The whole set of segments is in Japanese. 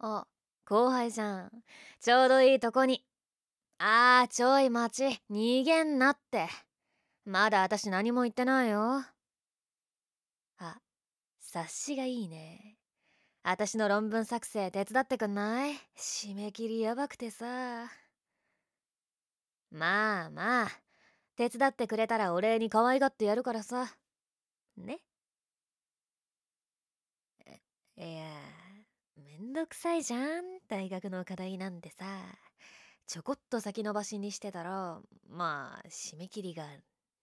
あ後輩じゃんちょうどいいとこにあーちょい待ち逃げんなってまだ私何も言ってないよあ察しがいいね私の論文作成手伝ってくんない締め切りやばくてさまあまあ手伝ってくれたらお礼に可愛がってやるからさねいやんどくさいじゃん大学の課題なんてさちょこっと先延ばしにしてたらまあ締め切りが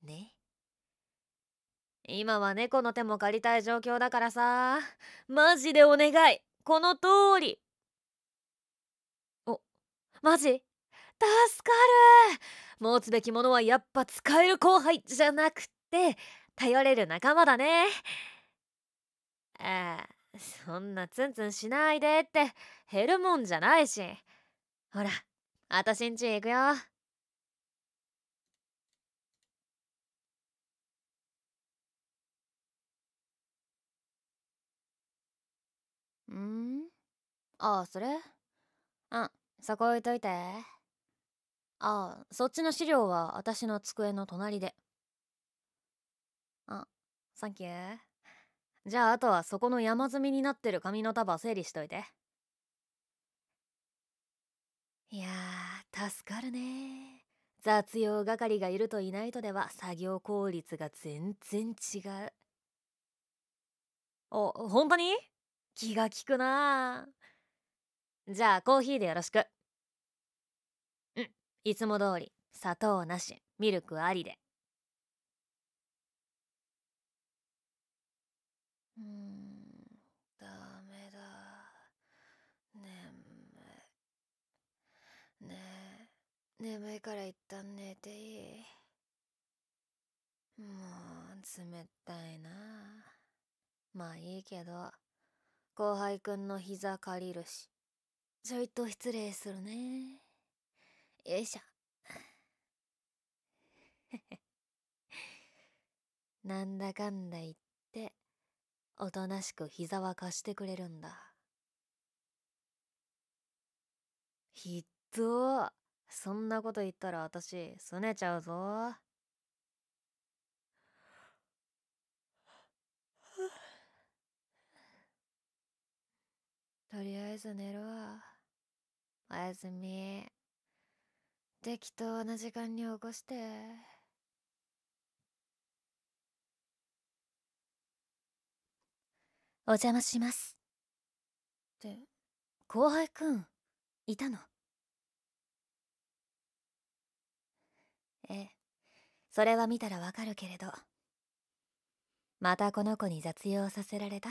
ね今は猫の手も借りたい状況だからさマジでお願いこの通りおマジ助かる持つべきものはやっぱ使える後輩じゃなくって頼れる仲間だねああそんなツンツンしないでって減るもんじゃないしほらあたしんち行くよんああそれあそこ置いといてああそっちの資料は私の机の隣であサンキューじゃああとはそこの山積みになってる紙の束整理しといていや助かるね雑用係がいるといないとでは作業効率が全然違うお本当に気が利くなじゃあコーヒーでよろしくうんいつも通り砂糖なしミルクありでうーん、ダメだ。眠い。ねえ、眠いから一旦寝ていい。もう、冷たいな。まあいいけど、後輩くんの膝借りるし。ちょいと失礼するね。よいしょ。なんだかんだ言って。おとなしく膝は貸してくれるんだ。ひっどそんなこと言ったら私、すねちゃうぞ。とりあえず寝るわ。おやすみ。適当な時間に起こして。お邪魔しますって後輩くんいたのええそれは見たらわかるけれどまたこの子に雑用させられた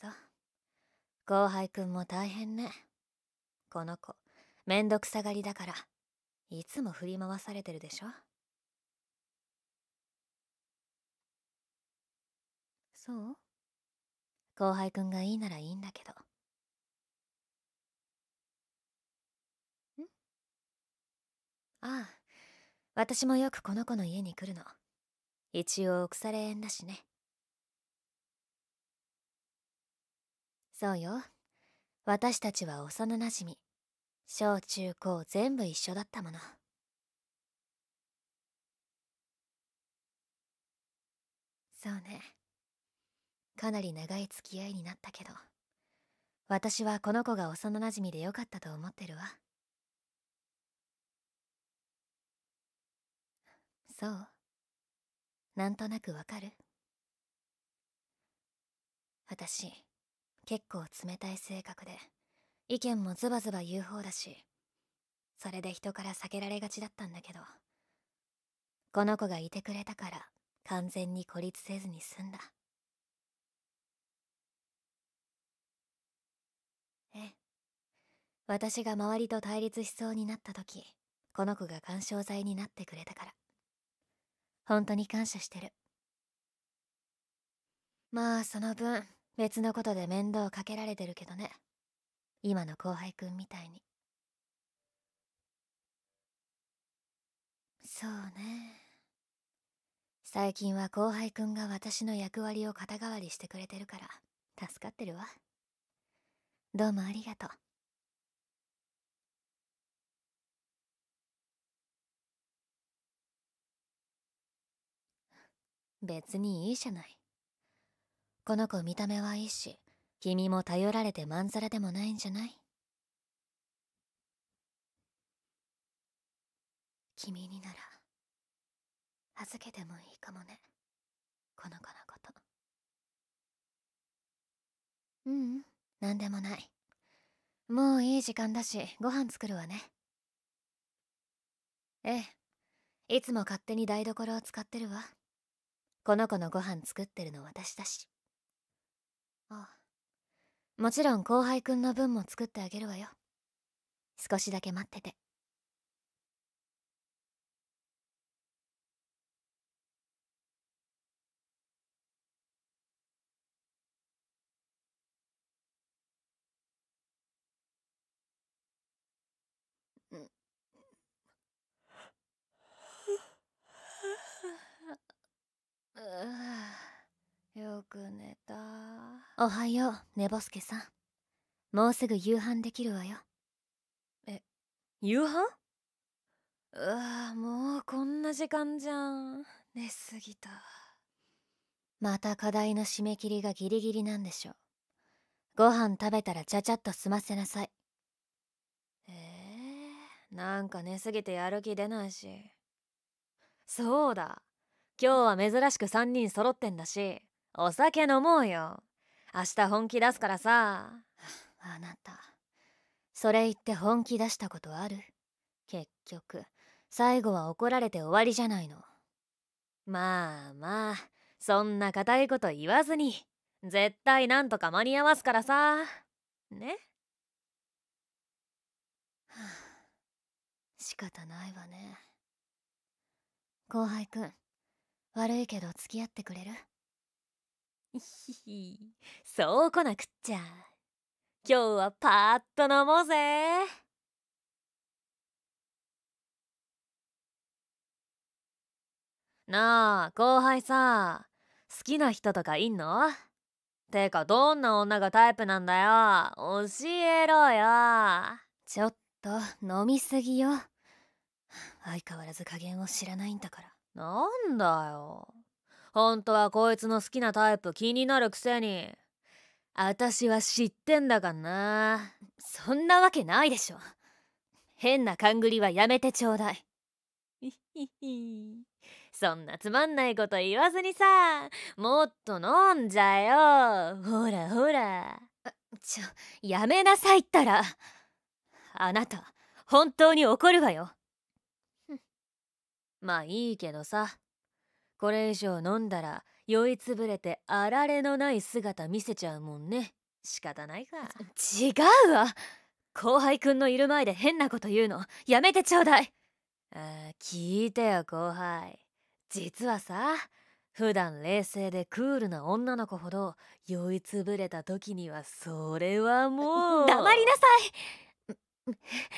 そう後輩くんも大変ねこの子めんどくさがりだからいつも振り回されてるでしょそう後輩くんがいいならいいんだけど。んああ、私もよくこの子の家に来るの。一応腐れ縁だしね。そうよ。私たちは幼なじみ。小中高全部一緒だったもの。そうね。かなり長い付き合いになったけど私はこの子が幼なじみでよかったと思ってるわそうなんとなくわかる私結構冷たい性格で意見もズバズバ言う方だしそれで人から避けられがちだったんだけどこの子がいてくれたから完全に孤立せずに済んだ私が周りと対立しそうになった時この子が緩衝材になってくれたから本当に感謝してるまあその分別のことで面倒かけられてるけどね今の後輩くんみたいにそうね最近は後輩くんが私の役割を肩代わりしてくれてるから助かってるわどうもありがとう別にいいじゃないこの子見た目はいいし君も頼られてまんざらでもないんじゃない君になら預けてもいいかもねこの子のことううん何でもないもういい時間だしご飯作るわねええいつも勝手に台所を使ってるわこの子のご飯作ってるの私だしああもちろん後輩くんの分も作ってあげるわよ少しだけ待っててよく寝たおはよう寝ぼすけさんもうすぐ夕飯できるわよえ夕飯うわもうこんな時間じゃん寝すぎたまた課題の締め切りがギリギリなんでしょうご飯食べたらちゃちゃっと済ませなさいえー、なんか寝すぎてやる気出ないしそうだ今日は珍しく3人揃ってんだしお酒飲もうよ明日本気出すからさあなたそれ言って本気出したことある結局最後は怒られて終わりじゃないのまあまあそんな固いこと言わずに絶対なんとか間に合わすからさね仕方ないわね後輩くん悪いけど付き合ってくれるひひ そうこなくっちゃ今日はパーッと飲もうぜなあ後輩さ好きな人とかいんのてかどんな女がタイプなんだよ教えろよちょっと飲みすぎよ相変わらず加減を知らないんだからなんだよ。本当はこいつの好きなタイプ気になるくせに。私は知ってんだかな。そんなわけないでしょ。変な勘繰りはやめてちょうだい。そんなつまんないこと言わずにさ、もっと飲んじゃよ。ほらほら。ちょ、やめなさいったら。あなた、本当に怒るわよ。まあいいけどさ。これ以上飲んだら酔いつぶれてあられのない姿見せちゃうもんね。仕方ないか。違うわ後輩くんのいる前で変なこと言うのやめてちょうだいあ聞いてよ後輩。実はさ、普段冷静でクールな女の子ほど酔いつぶれた時にはそれはもう黙りなさい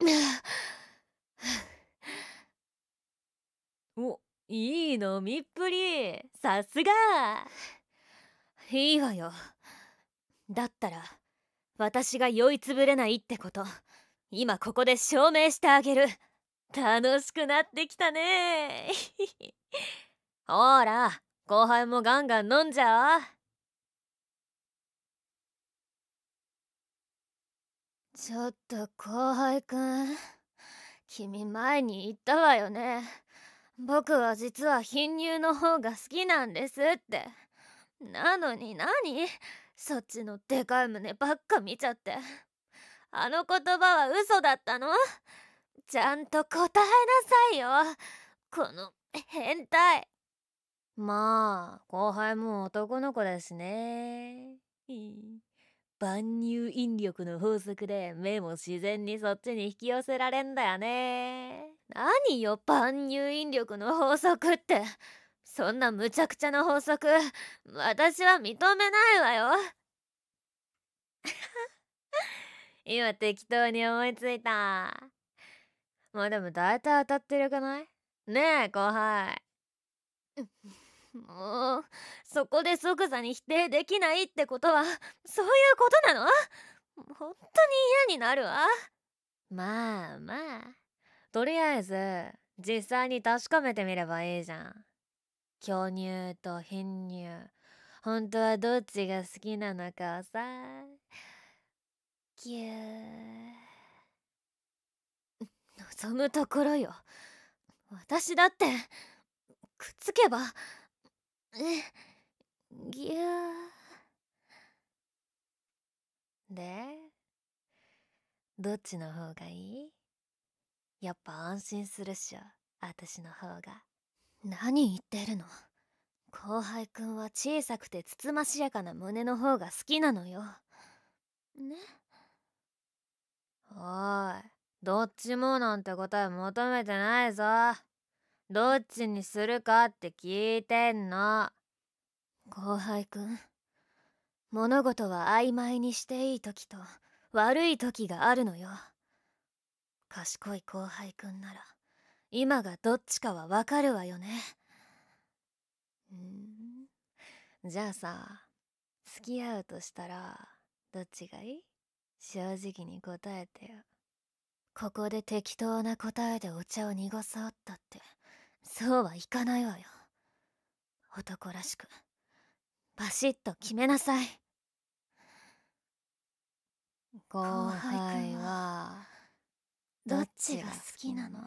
おいい飲みっぷりさすがいいわよだったら私が酔いつぶれないってこと今ここで証明してあげる楽しくなってきたね ほら後輩もガンガン飲んじゃおうちょっと後輩くん君前に言ったわよね僕は実は貧乳の方が好きなんですってなのに何そっちのでかい胸ばっか見ちゃってあの言葉は嘘だったのちゃんと答えなさいよこの変態まあ後輩も男の子ですね。万乳引力の法則で目も自然にそっちに引き寄せられんだよね何よ万乳引力の法則ってそんな無茶苦茶な法則私は認めないわよ 今適当に思いついたまあでも大体当たってるかないねえ後輩もうそこで即座に否定できないってことはそういうことなの本当に嫌になるわまあまあとりあえず実際に確かめてみればいいじゃん巨乳と貧乳本当はどっちが好きなのかをさぎゅー望むところよ私だってくっつけばぎゅーでどっちの方がいいやっぱ安心するっしょ私の方が何言ってるの後輩くんは小さくてつつましやかな胸の方が好きなのよねおいどっちもなんて答え求めてないぞどっちにするかって聞いてんの後輩くん物事は曖昧にしていい時と悪い時があるのよ賢い後輩くんなら今がどっちかはわかるわよねんじゃあさ付き合うとしたらどっちがいい正直に答えてよここで適当な答えでお茶を濁そうったってそうはいかないわよ男らしくバシッと決めなさい後輩はどっちが好きなの